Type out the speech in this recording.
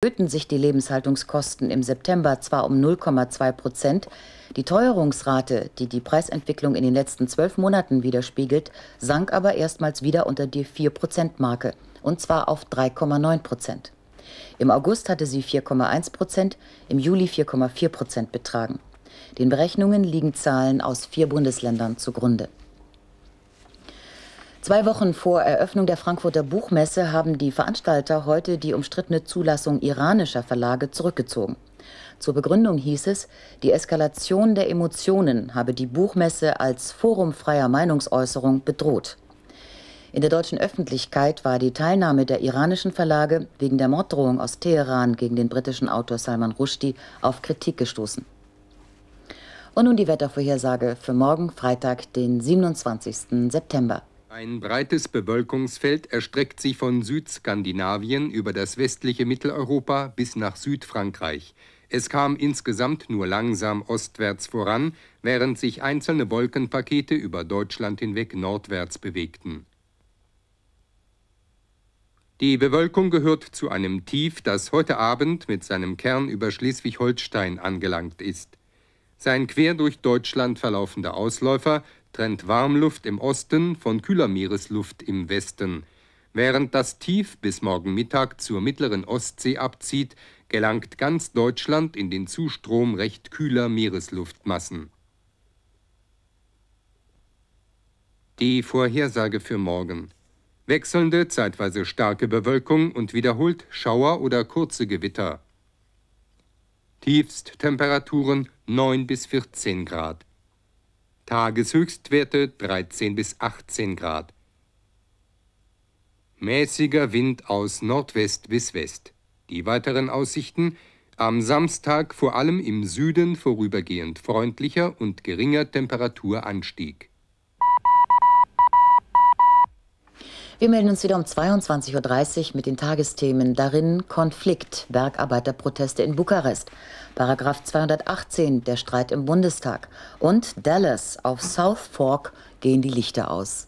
erhöhten sich die Lebenshaltungskosten im September zwar um 0,2 Prozent, die Teuerungsrate, die die Preisentwicklung in den letzten zwölf Monaten widerspiegelt, sank aber erstmals wieder unter die 4-Prozent-Marke, und zwar auf 3,9 Prozent. Im August hatte sie 4,1 Prozent, im Juli 4,4 Prozent betragen. Den Berechnungen liegen Zahlen aus vier Bundesländern zugrunde. Zwei Wochen vor Eröffnung der Frankfurter Buchmesse haben die Veranstalter heute die umstrittene Zulassung iranischer Verlage zurückgezogen. Zur Begründung hieß es, die Eskalation der Emotionen habe die Buchmesse als Forum freier Meinungsäußerung bedroht. In der deutschen Öffentlichkeit war die Teilnahme der iranischen Verlage wegen der Morddrohung aus Teheran gegen den britischen Autor Salman Rushdie auf Kritik gestoßen. Und nun die Wettervorhersage für morgen, Freitag, den 27. September. Ein breites Bewölkungsfeld erstreckt sich von Südskandinavien über das westliche Mitteleuropa bis nach Südfrankreich. Es kam insgesamt nur langsam ostwärts voran, während sich einzelne Wolkenpakete über Deutschland hinweg nordwärts bewegten. Die Bewölkung gehört zu einem Tief, das heute Abend mit seinem Kern über Schleswig-Holstein angelangt ist. Sein quer durch Deutschland verlaufender Ausläufer trennt Warmluft im Osten von kühler Meeresluft im Westen. Während das Tief bis morgen Mittag zur mittleren Ostsee abzieht, gelangt ganz Deutschland in den Zustrom recht kühler Meeresluftmassen. Die Vorhersage für morgen. Wechselnde, zeitweise starke Bewölkung und wiederholt Schauer oder kurze Gewitter. Tiefsttemperaturen 9 bis 14 Grad. Tageshöchstwerte 13 bis 18 Grad. Mäßiger Wind aus Nordwest bis West. Die weiteren Aussichten am Samstag vor allem im Süden vorübergehend freundlicher und geringer Temperaturanstieg. Wir melden uns wieder um 22.30 Uhr mit den Tagesthemen. Darin Konflikt, Bergarbeiterproteste in Bukarest, Paragraph 218, der Streit im Bundestag und Dallas auf South Fork gehen die Lichter aus.